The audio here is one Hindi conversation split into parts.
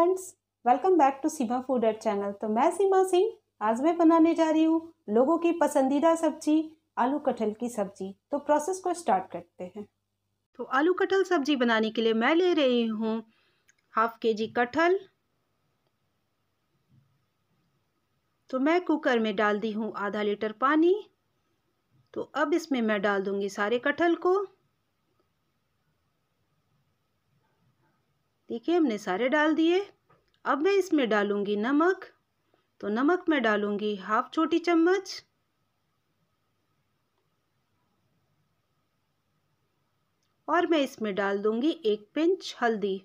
friends welcome back to Seema food at channel तो मैं सीमा सिंह आज मैं बनाने जा रही हूँ लोगों की पसंदीदा सब्जी आलू कटहल की सब्जी तो प्रोसेस को स्टार्ट करते हैं तो आलू कटहल सब्जी बनाने के लिए मैं ले रही हूँ हाफ के जी कटहल तो मैं कुकर में डाल दी हूँ आधा लीटर पानी तो अब इसमें मैं डाल दूंगी सारे कटहल को देखिए हमने सारे डाल दिए अब मैं इसमें डालूंगी नमक तो नमक मैं डालूंगी हाफ छोटी चम्मच और मैं इसमें डाल दूंगी एक पिंच हल्दी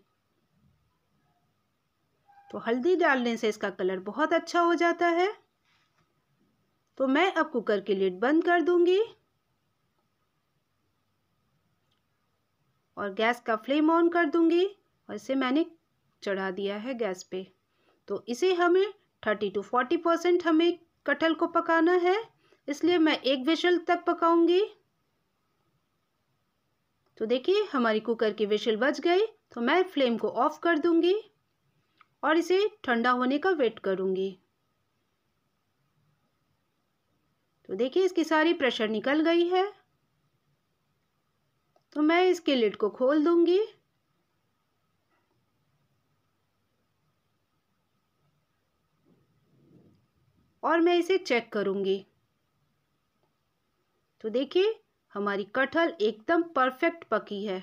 तो हल्दी डालने से इसका कलर बहुत अच्छा हो जाता है तो मैं अब कुकर की लिड बंद कर दूंगी और गैस का फ्लेम ऑन कर दूंगी और इसे मैंने चढ़ा दिया है गैस पे तो इसे हमें थर्टी टू फोर्टी परसेंट हमें कटहल को पकाना है इसलिए मैं एक विशल तक पकाऊंगी तो देखिए हमारी कुकर की विशल बच गई तो मैं फ्लेम को ऑफ कर दूंगी और इसे ठंडा होने का वेट करूंगी तो देखिए इसकी सारी प्रेशर निकल गई है तो मैं इसके लिड को खोल दूंगी और मैं इसे चेक करूंगी तो देखिए हमारी कटहल एकदम परफेक्ट पकी है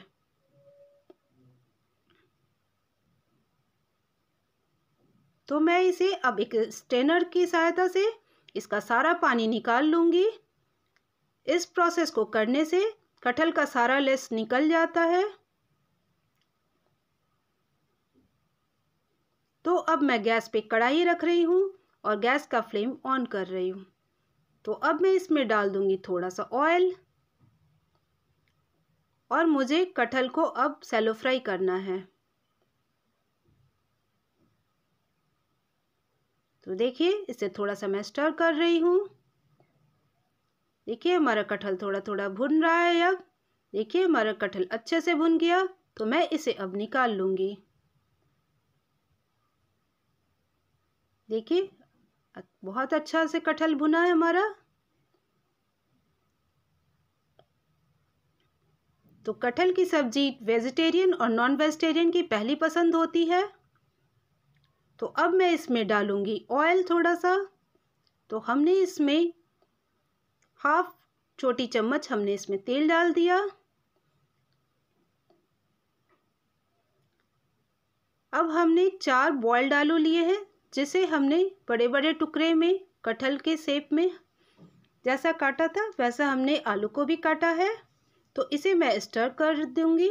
तो मैं इसे अब एक स्टेनर की सहायता से इसका सारा पानी निकाल लूंगी इस प्रोसेस को करने से कटहल का सारा लेस निकल जाता है तो अब मैं गैस पे कढ़ाई रख रही हूँ और गैस का फ्लेम ऑन कर रही हूँ तो अब मैं इसमें डाल दूंगी थोड़ा सा ऑयल और मुझे कटहल को अब सेलो फ्राई करना है तो देखिए इसे थोड़ा सा मैं स्टर कर रही हूँ देखिए हमारा कटहल थोड़ा थोड़ा भुन रहा है अब देखिए हमारा कटहल अच्छे से भुन गया तो मैं इसे अब निकाल लूँगी देखिए बहुत अच्छा से कटहल भुना है हमारा तो कटहल की सब्जी वेजिटेरियन और नॉन वेजिटेरियन की पहली पसंद होती है तो अब मैं इसमें डालूँगी ऑयल थोड़ा सा तो हमने इसमें हाफ छोटी चम्मच हमने इसमें तेल डाल दिया अब हमने चार बॉयल्ड आलू लिए हैं जिसे हमने बड़े बड़े टुकड़े में कटहल के सेप में जैसा काटा था वैसा हमने आलू को भी काटा है तो इसे मैं स्टर कर दूंगी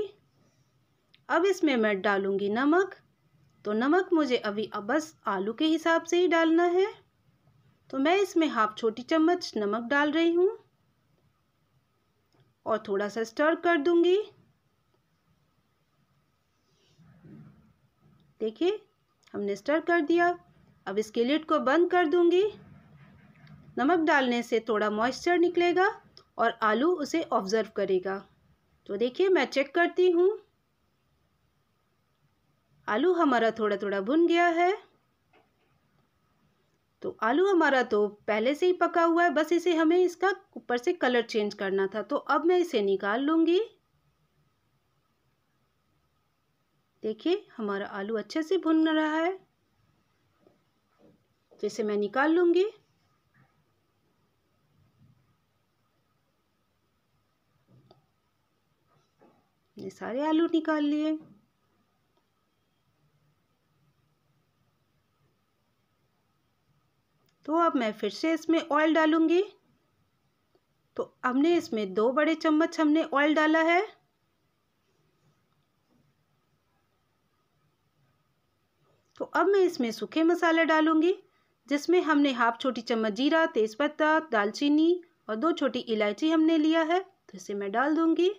अब इसमें मैं डालूंगी नमक तो नमक मुझे अभी अब बस आलू के हिसाब से ही डालना है तो मैं इसमें हाफ छोटी चम्मच नमक डाल रही हूँ और थोड़ा सा स्टर कर दूंगी देखिए हमने स्टर कर दिया अब इसके लिड को बंद कर दूंगी नमक डालने से थोड़ा मॉइस्चर निकलेगा और आलू उसे ऑब्ज़र्व करेगा तो देखिए मैं चेक करती हूँ आलू हमारा थोड़ा थोड़ा भुन गया है तो आलू हमारा तो पहले से ही पका हुआ है बस इसे हमें इसका ऊपर से कलर चेंज करना था तो अब मैं इसे निकाल लूँगी देखिए हमारा आलू अच्छे से भुन रहा है तो इसे मैं निकाल लूंगी ये सारे आलू निकाल लिए तो अब मैं फिर से इसमें ऑयल डालूंगी तो हमने इसमें दो बड़े चम्मच हमने ऑयल डाला है तो अब मैं इसमें सूखे मसाले डालूंगी जिसमें हमने हाफ छोटी चम्मच जीरा तेज़पत्ता दालचीनी और दो छोटी इलायची हमने लिया है तो इसे मैं डाल दूंगी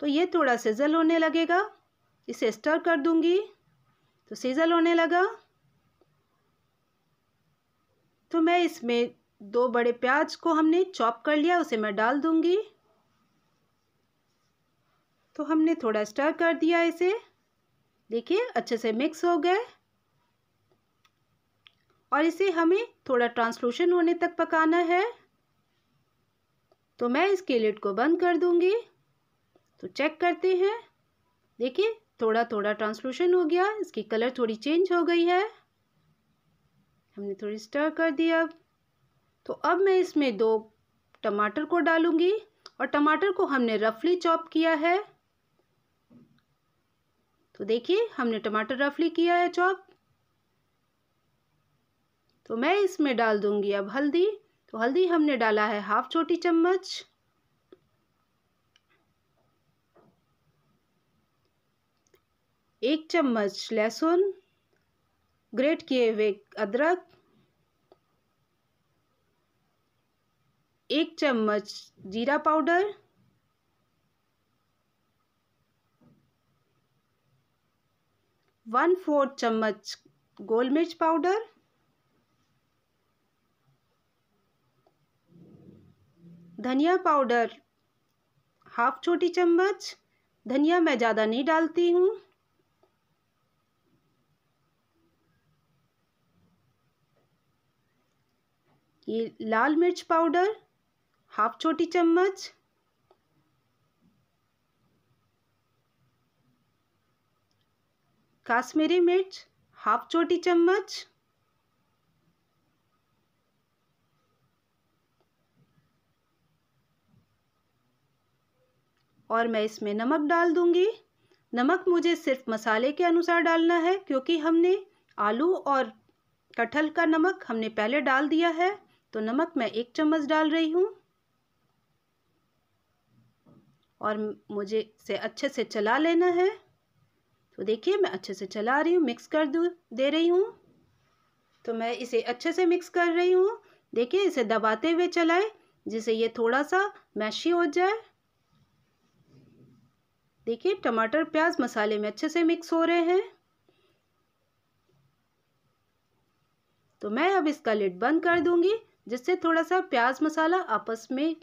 तो ये थोड़ा सिजल होने लगेगा इसे स्टर कर दूंगी तो सीजल होने लगा तो मैं इसमें दो बड़े प्याज को हमने चॉप कर लिया उसे मैं डाल दूंगी तो हमने थोड़ा स्टर कर दिया इसे देखिए अच्छे से मिक्स हो गए और इसे हमें थोड़ा ट्रांसलूशन होने तक पकाना है तो मैं इसके लिड को बंद कर दूंगी तो चेक करते हैं देखिए थोड़ा थोड़ा ट्रांसलूशन हो गया इसकी कलर थोड़ी चेंज हो गई है हमने थोड़ी स्टर कर दिया अब तो अब मैं इसमें दो टमाटर को डालूंगी और टमाटर को हमने रफली चॉप किया है तो देखिए हमने टमाटर रफली किया है चॉप तो मैं इसमें डाल दूंगी अब हल्दी तो हल्दी हमने डाला है हाफ छोटी चम्मच एक चम्मच लहसुन ग्रेट किए हुए अदरक एक चम्मच जीरा पाउडर वन फोर्थ चम्मच गोल मिर्च पाउडर धनिया पाउडर हाफ छोटी चम्मच धनिया मैं ज़्यादा नहीं डालती हूँ ये लाल मिर्च पाउडर हाफ छोटी चम्मच काश्मीरी मिर्च हाफ छोटी चम्मच और मैं इसमें नमक डाल दूँगी नमक मुझे सिर्फ मसाले के अनुसार डालना है क्योंकि हमने आलू और कटहल का नमक हमने पहले डाल दिया है तो नमक मैं एक चम्मच डाल रही हूँ और मुझे इसे अच्छे से चला लेना है तो देखिए मैं अच्छे से चला रही हूँ मिक्स कर दे रही हूँ तो मैं इसे अच्छे से मिक्स कर रही हूँ देखिए इसे दबाते हुए चलाएं जिससे ये थोड़ा सा मैशी हो जाए देखिए टमाटर प्याज मसाले में अच्छे से मिक्स हो रहे हैं तो मैं अब इसका लिड बंद कर दूंगी जिससे थोड़ा सा प्याज मसाला आपस में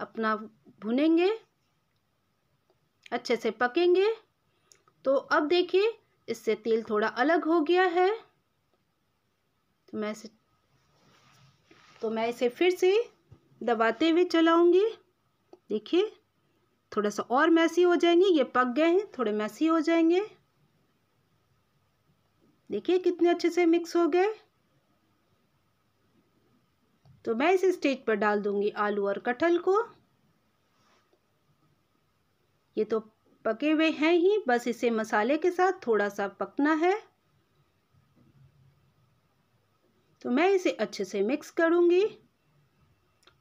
अपना भुनेंगे अच्छे से पकेंगे तो अब देखिए इससे तेल थोड़ा अलग हो गया है तो मैं इसे तो मैं इसे फिर से दबाते हुए चलाऊंगी देखिए थोड़ा सा और मैसी हो जाएंगे ये पक गए हैं थोड़े मैसी हो जाएंगे देखिए कितने अच्छे से मिक्स हो गए तो मैं इस स्टेज पर डाल दूंगी आलू और कटहल को ये तो पके हुए हैं ही बस इसे मसाले के साथ थोड़ा सा पकना है तो मैं इसे अच्छे से मिक्स करूँगी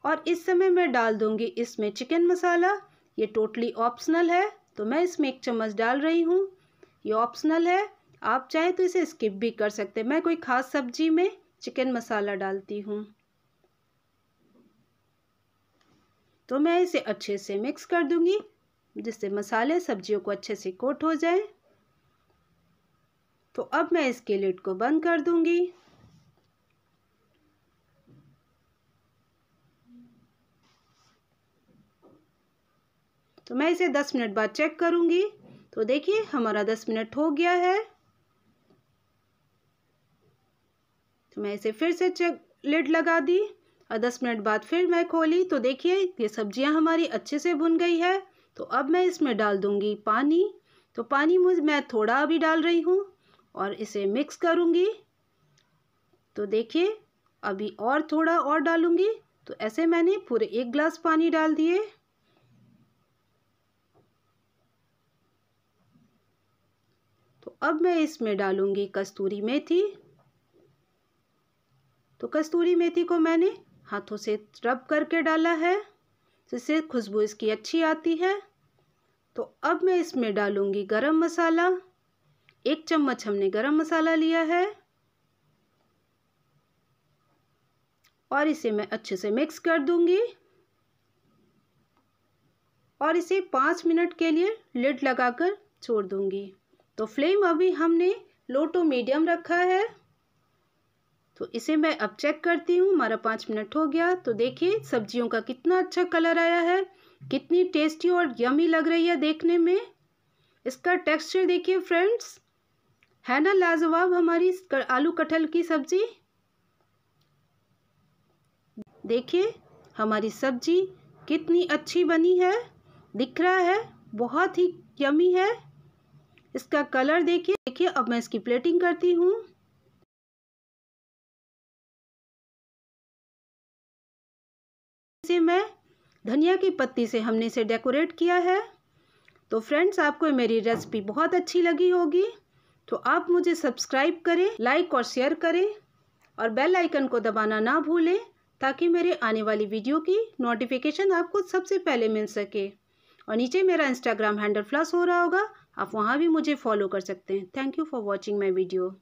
और इस समय मैं डाल दूँगी इसमें चिकन मसाला ये टोटली ऑप्शनल है तो मैं इसमें एक चम्मच डाल रही हूँ ये ऑप्शनल है आप चाहें तो इसे स्किप भी कर सकते हैं मैं कोई ख़ास सब्जी में चिकन मसाला डालती हूँ तो मैं इसे अच्छे से मिक्स कर दूंगी जिससे मसाले सब्जियों को अच्छे से कोट हो जाए तो अब मैं इसके लिड को बंद कर दूंगी तो मैं इसे दस मिनट बाद चेक करूँगी तो देखिए हमारा दस मिनट हो गया है तो मैं इसे फिर से चेक लिड लगा दी और दस मिनट बाद फिर मैं खोली तो देखिए ये सब्जियां हमारी अच्छे से भुन गई है तो अब मैं इसमें डाल दूंगी पानी तो पानी मुझ मैं थोड़ा अभी डाल रही हूँ और इसे मिक्स करूँगी तो देखिए अभी और थोड़ा और डालूँगी तो ऐसे मैंने पूरे एक ग्लास पानी डाल दिए अब मैं इसमें डालूँगी कस्तूरी मेथी तो कस्तूरी मेथी को मैंने हाथों से रब करके डाला है जिससे खुशबू इसकी अच्छी आती है तो अब मैं इसमें डालूँगी गरम मसाला एक चम्मच हमने गरम मसाला लिया है और इसे मैं अच्छे से मिक्स कर दूँगी और इसे पाँच मिनट के लिए लिड लगाकर छोड़ दूँगी तो फ्लेम अभी हमने लो टू मीडियम रखा है तो इसे मैं अब चेक करती हूँ हमारा पाँच मिनट हो गया तो देखिए सब्जियों का कितना अच्छा कलर आया है कितनी टेस्टी और यमी लग रही है देखने में इसका टेक्सचर देखिए फ्रेंड्स है ना लाजवाब हमारी आलू कटहल की सब्जी देखिए हमारी सब्जी कितनी अच्छी बनी है दिख रहा है बहुत ही यमी है इसका कलर देखिए देखिए अब मैं इसकी प्लेटिंग करती हूँ इसे मैं धनिया की पत्ती से हमने इसे डेकोरेट किया है तो फ्रेंड्स आपको मेरी रेसिपी बहुत अच्छी लगी होगी तो आप मुझे सब्सक्राइब करें लाइक और शेयर करें और बेल आइकन को दबाना ना भूलें ताकि मेरे आने वाली वीडियो की नोटिफिकेशन आपको सबसे पहले मिल सके और नीचे मेरा इंस्टाग्राम हैंडल फ्लस हो रहा होगा आप वहाँ भी मुझे फॉलो कर सकते हैं thank you for watching my video